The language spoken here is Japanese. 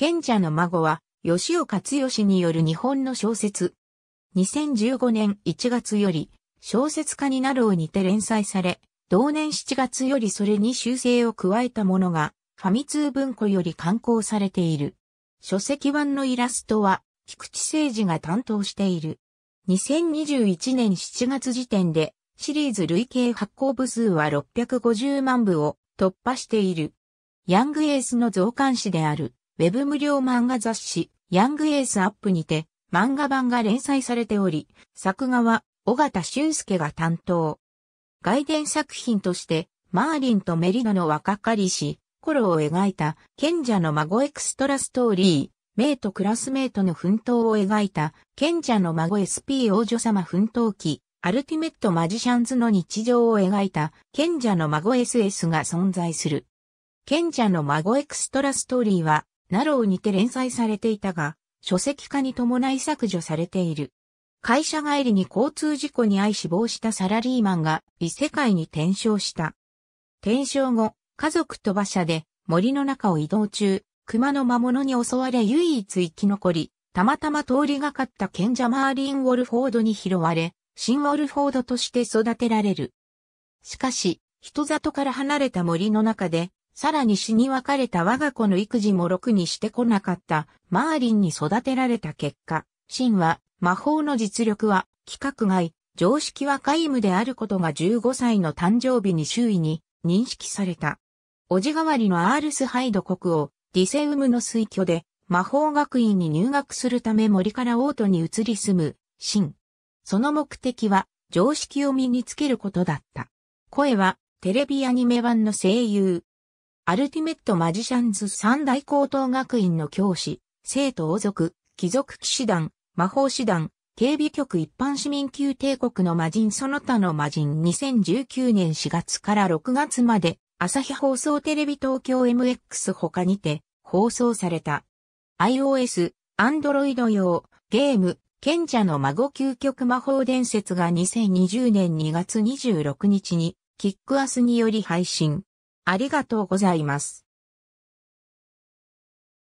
賢者の孫は、吉岡剛による日本の小説。2015年1月より、小説家になるをにて連載され、同年7月よりそれに修正を加えたものが、ファミ通文庫より刊行されている。書籍版のイラストは、菊池誠二が担当している。2021年7月時点で、シリーズ累計発行部数は650万部を突破している。ヤングエースの増刊誌である。ウェブ無料漫画雑誌、ヤングエースアップにて、漫画版が連載されており、作画は、尾形俊介が担当。外伝作品として、マーリンとメリノの若かりし、頃を描いた、賢者の孫エクストラストーリー、メイとクラスメイトの奮闘を描いた、賢者の孫 SP 王女様奮闘記、アルティメットマジシャンズの日常を描いた、賢者の孫 SS が存在する。賢者の孫エクストラストーリーは、ローにて連載されていたが、書籍化に伴い削除されている。会社帰りに交通事故に遭い死亡したサラリーマンが異世界に転生した。転生後、家族と馬車で森の中を移動中、熊の魔物に襲われ唯一生き残り、たまたま通りがかった賢者マーリン・ウォルフォードに拾われ、新ウォルフォードとして育てられる。しかし、人里から離れた森の中でさらに死に別れた我が子の育児もろくにしてこなかったマーリンに育てられた結果、シンは魔法の実力は規格外、常識は皆無であることが15歳の誕生日に周囲に認識された。おじ代わりのアールスハイド国王、ディセウムの推挙で魔法学院に入学するため森から王都に移り住む、シン。その目的は常識を身につけることだった。声はテレビアニメ版の声優、アルティメットマジシャンズ三大高等学院の教師、生徒王族、貴族騎士団、魔法師団、警備局一般市民級帝国の魔人その他の魔人2019年4月から6月まで、朝日放送テレビ東京 MX 他にて放送された。iOS、Android 用、ゲーム、賢者の孫究極魔法伝説が2020年2月26日に、キックアスにより配信。ありがとうございます。